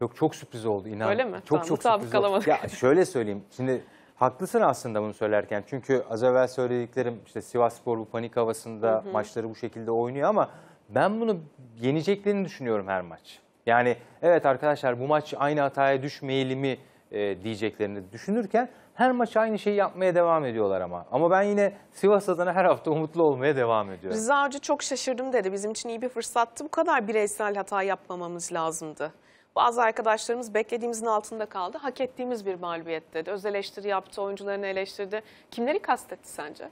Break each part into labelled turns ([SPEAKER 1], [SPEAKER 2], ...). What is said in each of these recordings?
[SPEAKER 1] Yok çok sürpriz oldu inan. Öyle mi? Çok tamam, çok sürpriz oldu. Ya şöyle söyleyeyim. Şimdi haklısın aslında bunu söylerken. Çünkü az evvel söylediklerim işte Sivas Spor bu panik havasında hı hı. maçları bu şekilde oynuyor ama ben bunu yeneceklerini düşünüyorum her maç. Yani evet arkadaşlar bu maç aynı hataya düşmeyelim mi e, diyeceklerini düşünürken her maç aynı şeyi yapmaya devam ediyorlar ama. Ama ben yine Sivas adına her hafta umutlu olmaya devam ediyorum. Rıza
[SPEAKER 2] Avcı çok şaşırdım dedi. Bizim için iyi bir fırsattı. Bu kadar bireysel hata yapmamamız lazımdı. Bazı arkadaşlarımız beklediğimizin altında kaldı. Hak ettiğimiz bir mağlubiyet dedi. Öz eleştiri yaptı, oyuncularını eleştirdi. Kimleri kastetti sence?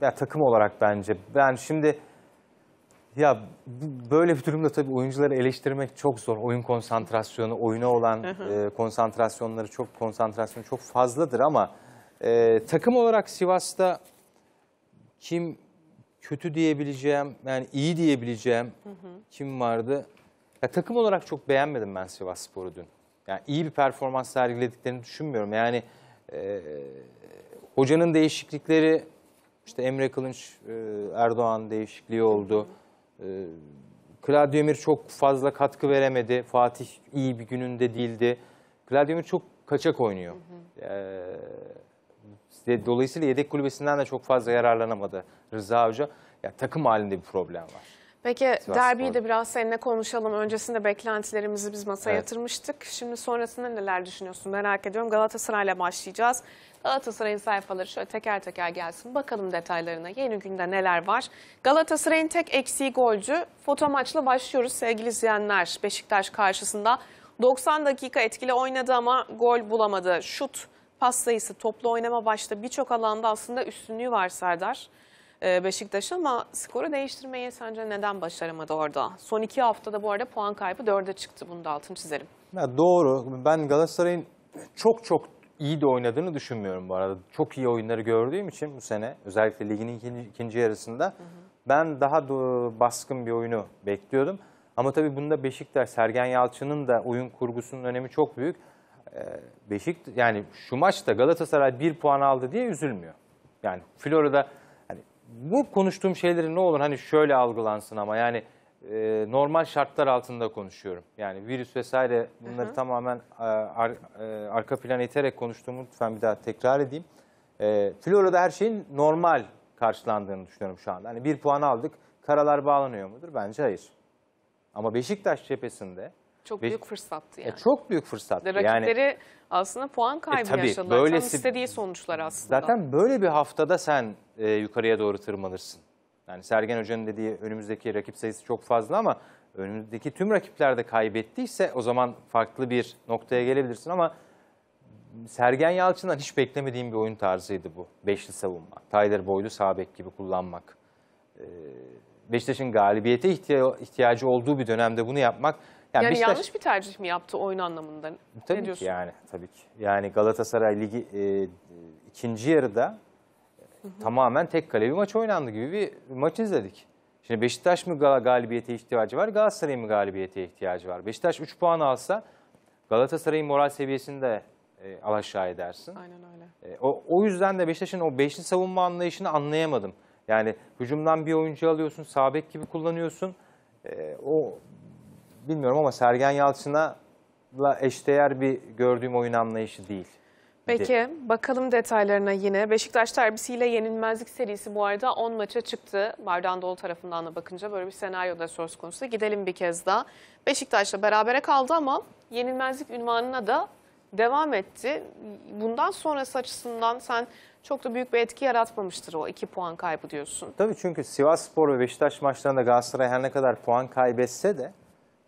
[SPEAKER 1] Ya, takım olarak bence. Ben şimdi... Ya böyle bir durumda tabii oyuncuları eleştirmek çok zor. Oyun konsantrasyonu, oyuna olan e, konsantrasyonları çok konsantrasyonu çok fazladır ama e, takım olarak Sivas'ta kim kötü diyebileceğim, yani iyi diyebileceğim kim vardı? Ya, takım olarak çok beğenmedim ben Sivas Spor'u dün. Yani iyi bir performans sergilediklerini düşünmüyorum. Yani e, hocanın değişiklikleri, işte Emre Kılınç, e, Erdoğan değişikliği oldu. E, Claudio Emir çok fazla katkı veremedi. Fatih iyi bir gününde değildi. Claudio Emir çok kaçak oynuyor. Hı hı. E, dolayısıyla yedek kulübesinden de çok fazla yararlanamadı Rıza Hoca. Ya, takım halinde bir problem var.
[SPEAKER 2] Peki Sivas derbiyi Spor. de biraz seninle konuşalım. Öncesinde beklentilerimizi biz masaya evet. yatırmıştık. Şimdi sonrasında neler düşünüyorsun merak ediyorum. Galatasaray'la başlayacağız. Galatasaray'ın sayfaları şöyle teker teker gelsin. Bakalım detaylarına yeni günde neler var. Galatasaray'ın tek eksiği golcü. Foto maçla başlıyoruz sevgili izleyenler. Beşiktaş karşısında 90 dakika etkili oynadı ama gol bulamadı. Şut, pas sayısı, toplu oynama başta birçok alanda aslında üstünlüğü var Serdar. E, Beşiktaş ama skoru değiştirmeye sence neden başaramadı orada? Son iki haftada bu arada puan kaybı dörde çıktı. Bunu da altını çizerim.
[SPEAKER 1] Ya doğru. Ben Galatasaray'ın çok çok iyi de oynadığını düşünmüyorum bu arada. Çok iyi oyunları gördüğüm için bu sene özellikle ligin ikinci, yarısında hı hı. ben daha baskın bir oyunu bekliyordum. Ama tabii bunda Beşiktaş, Sergen Yalçın'ın da oyun kurgusunun önemi çok büyük. E, Beşik yani şu maçta Galatasaray bir puan aldı diye üzülmüyor. Yani Flora'da bu konuştuğum şeyleri ne olur hani şöyle algılansın ama yani e, normal şartlar altında konuşuyorum. Yani virüs vesaire bunları Hı-hı. tamamen e, ar, e, arka plan iterek konuştuğumu lütfen bir daha tekrar edeyim. E, Flora'da her şeyin normal karşılandığını düşünüyorum şu anda. Hani bir puan aldık, karalar bağlanıyor mudur? Bence hayır. Ama Beşiktaş cephesinde
[SPEAKER 2] çok Ve, büyük fırsattı e, yani. E,
[SPEAKER 1] çok büyük fırsattı. rakipleri yani,
[SPEAKER 2] aslında puan kaybı e, tabii, yaşadılar. Böylesi, Tam istediği sonuçlar aslında. Zaten
[SPEAKER 1] böyle bir haftada sen e, yukarıya doğru tırmanırsın. Yani Sergen Hoca'nın dediği önümüzdeki rakip sayısı çok fazla ama önümüzdeki tüm rakiplerde kaybettiyse o zaman farklı bir noktaya gelebilirsin ama Sergen Yalçın'dan hiç beklemediğim bir oyun tarzıydı bu. Beşli savunma. Tyler boylu sabek gibi kullanmak. E, Beşiktaş'ın galibiyete ihtiyacı olduğu bir dönemde bunu yapmak yani, yani Beşiktaş... yanlış
[SPEAKER 2] bir tercih mi yaptı oyun anlamında? Tabii ki yani
[SPEAKER 1] tabii ki. Yani Galatasaray Ligi e, ikinci yarıda hı hı. tamamen tek kale bir maç oynandı gibi bir maç izledik. Şimdi Beşiktaş mı gal galibiyete ihtiyacı var, Galatasaray mı galibiyete ihtiyacı var? Beşiktaş 3 puan alsa Galatasaray'ın moral seviyesini de e, alaşağı edersin. Aynen öyle. E, o, o yüzden de Beşiktaş'ın o beşli savunma anlayışını anlayamadım. Yani hücumdan bir oyuncu alıyorsun, sabek gibi kullanıyorsun. E, o bilmiyorum ama Sergen Yalçın'a eşdeğer bir gördüğüm oyun anlayışı değil. Peki
[SPEAKER 2] bakalım detaylarına yine. Beşiktaş terbisiyle yenilmezlik serisi bu arada 10 maça çıktı. Bardan Dolu tarafından da bakınca böyle bir senaryo da söz konusu. Gidelim bir kez daha. Beşiktaş'la berabere kaldı ama yenilmezlik ünvanına da devam etti. Bundan sonrası açısından sen çok da büyük bir etki yaratmamıştır o 2 puan kaybı diyorsun.
[SPEAKER 1] Tabii çünkü Sivas Spor ve Beşiktaş maçlarında Galatasaray her ne kadar puan kaybetse de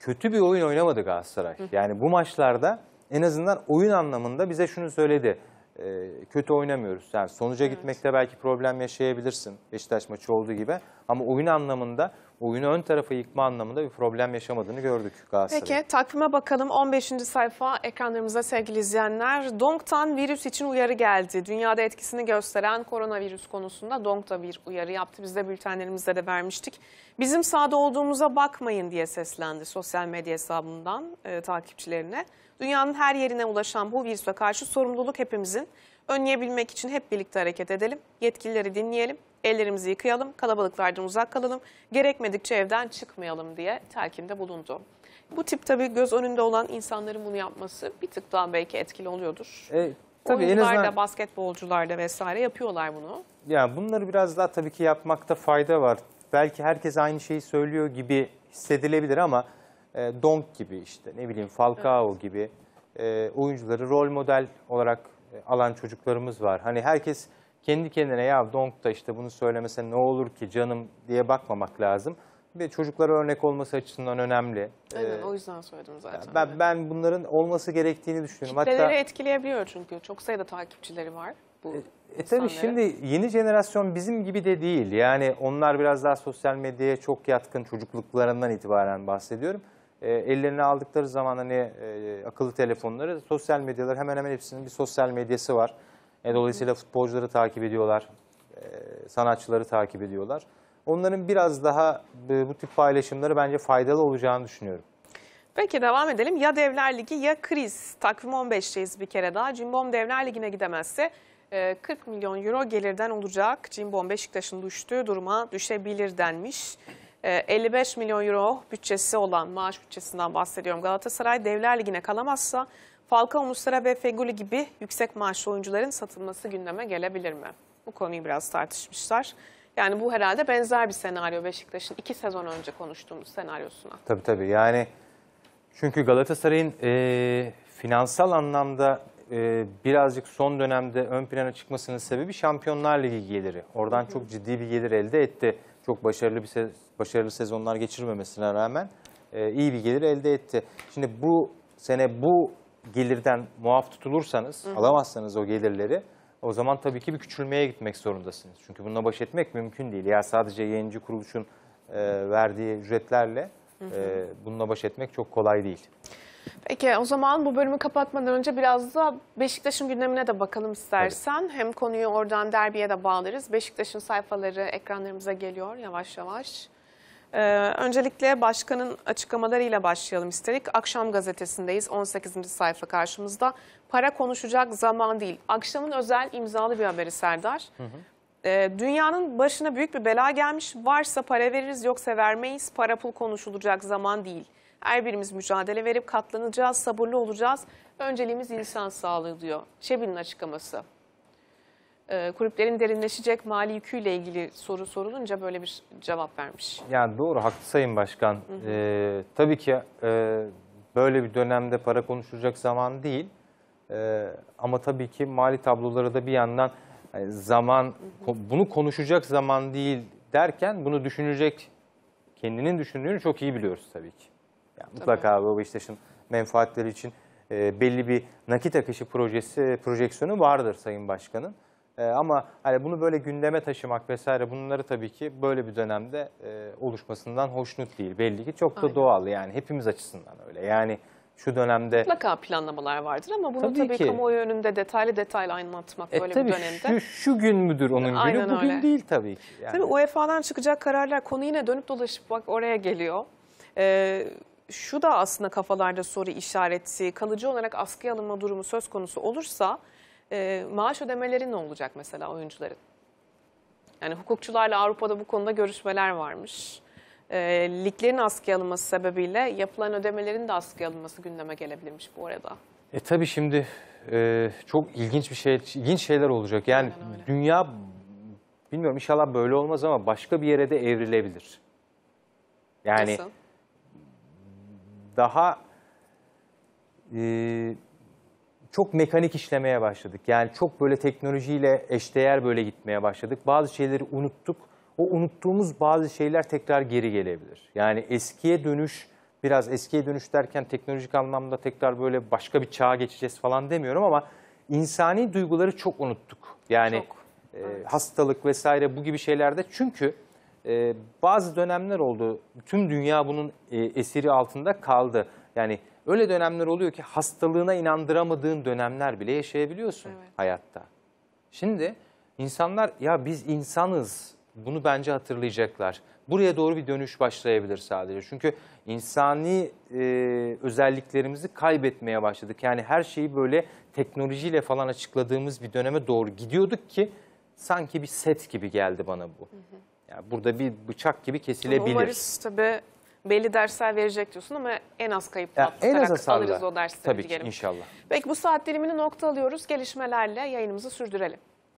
[SPEAKER 1] kötü bir oyun oynamadı Galatasaray. Yani bu maçlarda en azından oyun anlamında bize şunu söyledi. E, kötü oynamıyoruz. Yani sonuca evet. gitmekte belki problem yaşayabilirsin. Beşiktaş maçı olduğu gibi. Ama oyun anlamında oyunu ön tarafa yıkma anlamında bir problem yaşamadığını gördük Galatasaray'ın. Peki
[SPEAKER 2] takvime bakalım 15. sayfa ekranlarımıza sevgili izleyenler. Dong'tan virüs için uyarı geldi. Dünyada etkisini gösteren koronavirüs konusunda Dong da bir uyarı yaptı. Biz de bültenlerimizde de vermiştik. Bizim sahada olduğumuza bakmayın diye seslendi sosyal medya hesabından e, takipçilerine. Dünyanın her yerine ulaşan bu virüse karşı sorumluluk hepimizin önleyebilmek için hep birlikte hareket edelim. Yetkilileri dinleyelim, ellerimizi yıkayalım, kalabalıklardan uzak kalalım, gerekmedikçe evden çıkmayalım diye telkinde bulundu. Bu tip tabii göz önünde olan insanların bunu yapması bir tık daha belki etkili oluyordur.
[SPEAKER 1] E, tabii Oyuncular en azından... da,
[SPEAKER 2] basketbolcular da vesaire yapıyorlar bunu.
[SPEAKER 1] Yani bunları biraz daha tabii ki yapmakta fayda var. Belki herkes aynı şeyi söylüyor gibi hissedilebilir ama e, Donk gibi işte ne bileyim Falcao evet. gibi e, oyuncuları rol model olarak alan çocuklarımız var. Hani herkes kendi kendine ya donk da işte bunu söylemese ne olur ki canım diye bakmamak lazım. Ve çocuklara örnek olması açısından önemli.
[SPEAKER 2] Aynen ee, o yüzden söyledim zaten. Ben,
[SPEAKER 1] ben bunların olması gerektiğini düşünüyorum. Kitleleri Hatta,
[SPEAKER 2] etkileyebiliyor çünkü çok sayıda takipçileri var. Bu e,
[SPEAKER 1] e tabii şimdi yeni jenerasyon bizim gibi de değil. Yani onlar biraz daha sosyal medyaya çok yatkın çocukluklarından itibaren bahsediyorum e, ellerine aldıkları zaman hani e, akıllı telefonları sosyal medyalar hemen hemen hepsinin bir sosyal medyası var. E, dolayısıyla futbolcuları takip ediyorlar, e, sanatçıları takip ediyorlar. Onların biraz daha e, bu tip paylaşımları bence faydalı olacağını düşünüyorum.
[SPEAKER 2] Peki devam edelim. Ya Devler Ligi ya kriz. Takvim 15'teyiz bir kere daha. Cimbom Devler Ligi'ne gidemezse 40 e, milyon euro gelirden olacak. Cimbom Beşiktaş'ın düştüğü duruma düşebilir denmiş. 55 ee, milyon euro bütçesi olan maaş bütçesinden bahsediyorum. Galatasaray Devler Ligi'ne kalamazsa Falcao, Muslera ve Feguli gibi yüksek maaşlı oyuncuların satılması gündeme gelebilir mi? Bu konuyu biraz tartışmışlar. Yani bu herhalde benzer bir senaryo Beşiktaş'ın iki sezon önce konuştuğumuz senaryosuna.
[SPEAKER 1] Tabii tabii yani çünkü Galatasaray'ın e, finansal anlamda e, birazcık son dönemde ön plana çıkmasının sebebi Şampiyonlar Ligi geliri. Oradan çok ciddi bir gelir elde etti. Çok başarılı bir se başarılı sezonlar geçirmemesine rağmen e, iyi bir gelir elde etti. Şimdi bu sene bu gelirden muaf tutulursanız, hı hı. alamazsanız o gelirleri o zaman tabii ki bir küçülmeye gitmek zorundasınız. Çünkü bununla baş etmek mümkün değil. Ya sadece yayıncı kuruluşun e, verdiği ücretlerle hı hı. E, bununla baş etmek çok kolay değil.
[SPEAKER 2] Peki o zaman bu bölümü kapatmadan önce biraz da Beşiktaş'ın gündemine de bakalım istersen. Evet. Hem konuyu oradan derbiye de bağlarız. Beşiktaş'ın sayfaları ekranlarımıza geliyor yavaş yavaş. Ee, öncelikle başkanın açıklamalarıyla başlayalım istedik. Akşam gazetesindeyiz 18. sayfa karşımızda. Para konuşacak zaman değil. Akşamın özel imzalı bir haberi Serdar. Hı hı. Ee, dünyanın başına büyük bir bela gelmiş. Varsa para veririz yoksa vermeyiz. Para pul konuşulacak zaman değil. Her birimiz mücadele verip katlanacağız, sabırlı olacağız. Önceliğimiz insan sağlığı diyor. Çebi'nin açıklaması. E, kulüplerin derinleşecek mali yüküyle ilgili soru sorulunca böyle bir cevap vermiş.
[SPEAKER 1] Yani doğru, haklı Sayın Başkan. Hı hı. E, tabii ki e, böyle bir dönemde para konuşulacak zaman değil. E, ama tabii ki mali tabloları da bir yandan e, zaman, hı hı. bunu konuşacak zaman değil derken bunu düşünecek, kendinin düşündüğünü çok iyi biliyoruz tabii ki. Yani mutlaka bu Beşiktaş'ın menfaatleri için e, belli bir nakit akışı projesi projeksiyonu vardır Sayın Başkan'ın. E, ama hani bunu böyle gündeme taşımak vesaire bunları tabii ki böyle bir dönemde e, oluşmasından hoşnut değil. Belli ki çok da Aynen. doğal yani hepimiz açısından öyle. Yani şu dönemde... Mutlaka
[SPEAKER 2] planlamalar vardır ama bunu tabii, tabii ki. kamuoyu önünde detaylı detaylı anlatmak e, böyle tabii bir dönemde.
[SPEAKER 1] Şu, şu gün müdür onun günü, bugün öyle. değil tabii ki. Yani. Tabii
[SPEAKER 2] UEFA'dan çıkacak kararlar konu yine dönüp dolaşıp bak oraya geliyor. Ee, şu da aslında kafalarda soru işareti, kalıcı olarak askıya alınma durumu söz konusu olursa e, maaş ödemeleri ne olacak mesela oyuncuların? Yani hukukçularla Avrupa'da bu konuda görüşmeler varmış. E, liglerin askıya alınması sebebiyle yapılan ödemelerin de askıya alınması gündeme gelebilirmiş bu arada.
[SPEAKER 1] E tabii şimdi e, çok ilginç bir şey, ilginç şeyler olacak. Yani dünya, bilmiyorum inşallah böyle olmaz ama başka bir yere de evrilebilir. Yani Nasıl? daha e, çok mekanik işlemeye başladık. Yani çok böyle teknolojiyle eşdeğer böyle gitmeye başladık. Bazı şeyleri unuttuk. O unuttuğumuz bazı şeyler tekrar geri gelebilir. Yani eskiye dönüş, biraz eskiye dönüş derken teknolojik anlamda tekrar böyle başka bir çağa geçeceğiz falan demiyorum ama insani duyguları çok unuttuk. Yani çok. E, evet. hastalık vesaire bu gibi şeylerde çünkü e, bazı dönemler oldu. Tüm dünya bunun e, esiri altında kaldı. Yani öyle dönemler oluyor ki hastalığına inandıramadığın dönemler bile yaşayabiliyorsun evet. hayatta. Şimdi insanlar ya biz insanız bunu bence hatırlayacaklar. Buraya doğru bir dönüş başlayabilir sadece. Çünkü insani e, özelliklerimizi kaybetmeye başladık. Yani her şeyi böyle teknolojiyle falan açıkladığımız bir döneme doğru gidiyorduk ki sanki bir set gibi geldi bana bu. Hı hı. Yani burada bir bıçak gibi kesilebilir. Umarız
[SPEAKER 2] tabii belli dersler verecek diyorsun ama en az kayıp yani en az alırız o dersleri Tabii ki, inşallah. Peki bu saat dilimini nokta alıyoruz. Gelişmelerle yayınımızı sürdürelim.